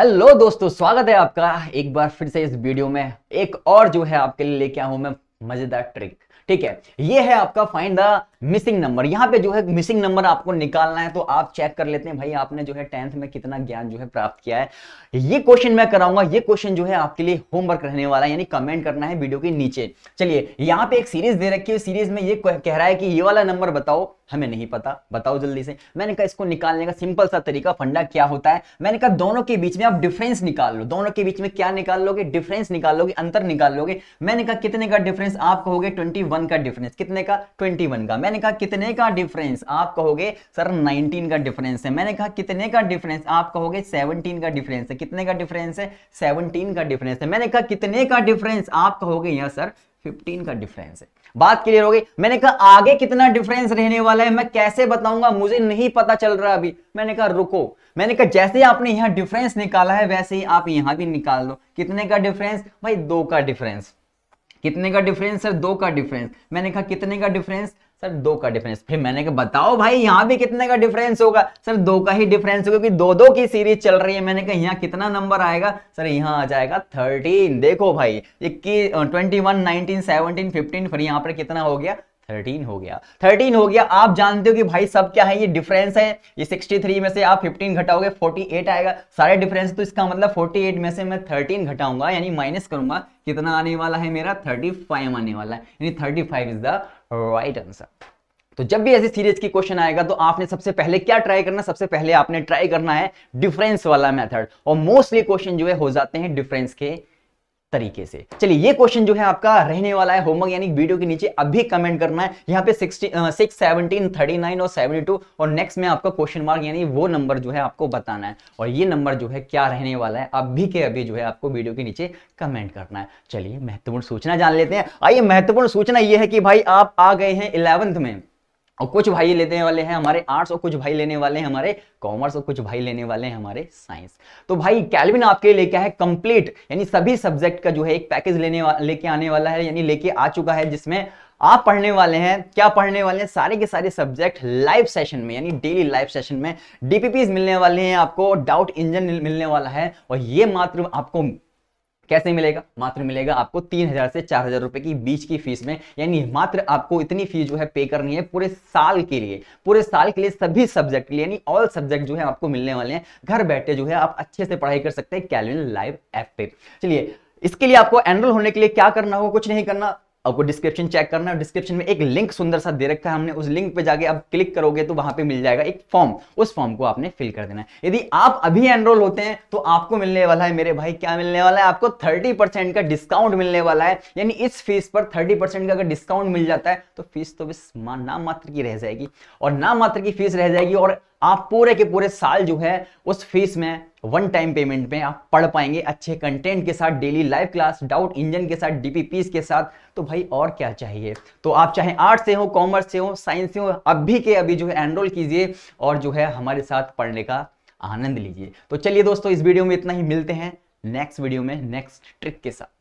hello दोस्तों स्वागत है आपका एक बार फिर से इस वीडियो में एक और जो है आपके लिए लेके आऊ मैं मजेदार ट्रिक ठीक है ये है आपका फाइंड द मिसिंग नंबर यहाँ पे जो है मिसिंग नंबर आपको निकालना है तो आप चेक कर लेते हैं भाई आपने जो है टेंथ में कितना ज्ञान जो है प्राप्त किया है ये क्वेश्चन मैं कराऊंगा ये क्वेश्चन जो है आपके लिए होमवर्क रहने वाला है यानी कमेंट करना है वीडियो के नीचे चलिए यहाँ पे एक सीरीज दे रखी है सीरीज में ये कह रहा है कि ये वाला नंबर बताओ हमें नहीं पता बताओ जल्दी से मैंने कहा इसको निकालने का सिंपल सा तरीका फंडा क्या होता है मैंने कहा दोनों के बीच में आप डिफरेंस निकाल लो दोनों के बीच में क्या निकाल लोगे डिफरेंस निकाल लोगे अंतर निकाल लोगे मैंने कहा कितने का डिफरेंस आप कहोगे ट्वेंटी का डिफरेंस कितने का ट्वेंटी का मैंने कहा कितने का डिफरेंस आप कहोगे सर नाइनटीन का डिफरेंस है मैंने कहा कितने का डिफरेंस आप कहोगे सेवनटीन का डिफरेंस है कितने का डिफरेंस है सेवनटीन का डिफरेंस है मैंने कहा कितने का डिफरेंस आप कहोगे यहाँ सर 15 का डिफरेंस है बात क्लियर हो गई मैंने कहा आगे कितना डिफरेंस रहने वाला है मैं कैसे बताऊंगा मुझे नहीं पता चल रहा अभी मैंने कहा रुको मैंने कहा जैसे आपने यहाँ डिफरेंस निकाला है वैसे ही आप यहाँ भी निकाल दो कितने का डिफरेंस भाई दो का डिफरेंस कितने का डिफरेंस सर दो का डिफरेंस मैंने कहा कितने का डिफरेंस सर दो का डिफरेंस फिर मैंने कहा बताओ भाई यहाँ भी कितने का डिफरेंस होगा सर दो का ही डिफरेंस होगा क्योंकि दो दो की सीरीज चल रही है मैंने कहा यहाँ कितना नंबर आएगा सर यहाँ आ जाएगा थर्टीन देखो भाई इक्कीस twenty one nineteen seventeen fifteen फिर यहाँ पर कितना हो गया थर्टीन हो गया थर्टीन हो गया आप जानते हो कि भाई सब क्या है ये डिफरेंस है ये सिक्सटी थ्री में से आप फिफ्टीन घटाओगे फोर्टी एट आएगा सारे डिफरेंस तो इसका मतलब फोर्टी एट में से मैं थर्टीन घटाऊंगा यानी माइनस करूंगा कितना आने वाला है मेरा थर्टी फाइव आने वाला है यानी thirty five is the right answer तो जब भी ऐसी सीरीज की क्वेश्चन आएगा तो आपने सबसे पहले क्या ट्राई करना सबसे पहले आपने ट्राई करना है डिफरेंस वाला मेथड और मोस्टली क्वेश्चन जो है हो जाते हैं डिफरेंस के तरीके से चलिए ये क्वेश्चन जो है आपका रहने वाला है होमवर्क यानी वीडियो के नीचे अभी कमेंट करना है यहाँ पे सिक्स सेवनटीन थर्टी नाइन और सेवेंटी टू और नेक्स्ट में आपका क्वेश्चन मार्क यानी वो नंबर जो है आपको बताना है और ये नंबर जो है क्या रहने वाला है अभी के अभी जो है आपको वीडियो के नीचे कमेंट करना है चलिए महत्वपूर्ण सूचना जान लेते हैं आइए महत्वपूर्ण सूचना ये है कि भाई आप आ गए हैं इलेवंथ में और कुछ भाई लेने वाले हैं हमारे आर्ट्स और कुछ भाई लेने वाले हैं हमारे कॉमर्स और कुछ भाई लेने वाले हैं हमारे साइंस तो भाई कैलविन आपके लेके है कंप्लीट यानी सभी सब्जेक्ट का जो है एक पैकेज लेने लेके आने वाला है यानी लेके आ चुका है जिसमें आप पढ़ने वाले हैं क्या पढ़ने वाले हैं सारे के सारे सब्जेक्ट लाइव सेशन में यानी डेली लाइव सेशन में डीपीपीज मिलने वाले हैं आपको डाउट इंजन मिलने वाला है और ये मात्र आपको कैसे मिलेगा मात्र मिलेगा आपको तीन हजार से चार हजार रुपए की बीच की फीस में यानी मात्र आपको इतनी फीस जो है पे करनी है पूरे साल के लिए पूरे साल के लिए सभी सब्जेक्ट के लिए यानी ऑल सब्जेक्ट जो है आपको मिलने वाले हैं घर बैठे जो है आप अच्छे से पढ़ाई कर सकते हैं कैलविन लाइव ऐप पे चलिए इसके लिए आपको एनरोल होने के लिए क्या करना होगा कुछ नहीं करना आपको डिस्क्रिप्शन चेक करना है डिस्क्रिप्शन में एक लिंक सुंदर सा दे रखा है हमने उस लिंक पे जाके आप क्लिक करोगे तो वहां पे मिल जाएगा एक फॉर्म उस फॉर्म को आपने फिल कर देना है यदि आप अभी एनरोल होते हैं तो आपको मिलने वाला है मेरे भाई क्या मिलने वाला है आपको थर्टी परसेंट का डिस्काउंट मिलने वाला है यानी इस फीस पर थर्टी परसेंट का अगर डिस्काउंट मिल जाता है तो फीस तो बस नाम मात्र की रह जाएगी और नाम मात्र की फीस रह जाएगी और आप पूरे के पूरे साल जो है उस फीस में वन टाइम पेमेंट में आप पढ़ पाएंगे अच्छे कंटेंट के साथ daily live class doubt engine के साथ डीपीपीस के साथ तो भाई और क्या चाहिए तो आप चाहे आर्ट से हो कॉमर्स से हो साइंस से हो अभी के अभी जो है एनरोल कीजिए और जो है हमारे साथ पढ़ने का आनंद लीजिए तो चलिए दोस्तों इस वीडियो में इतना ही मिलते हैं नेक्स्ट वीडियो में नेक्स्ट ट्रिक के साथ